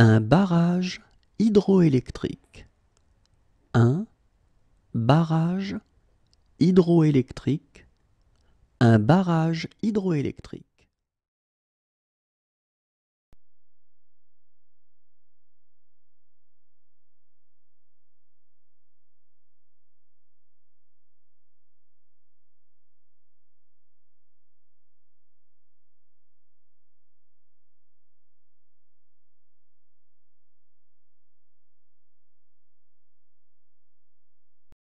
Un barrage hydroélectrique. Un barrage hydroélectrique. Un barrage hydroélectrique.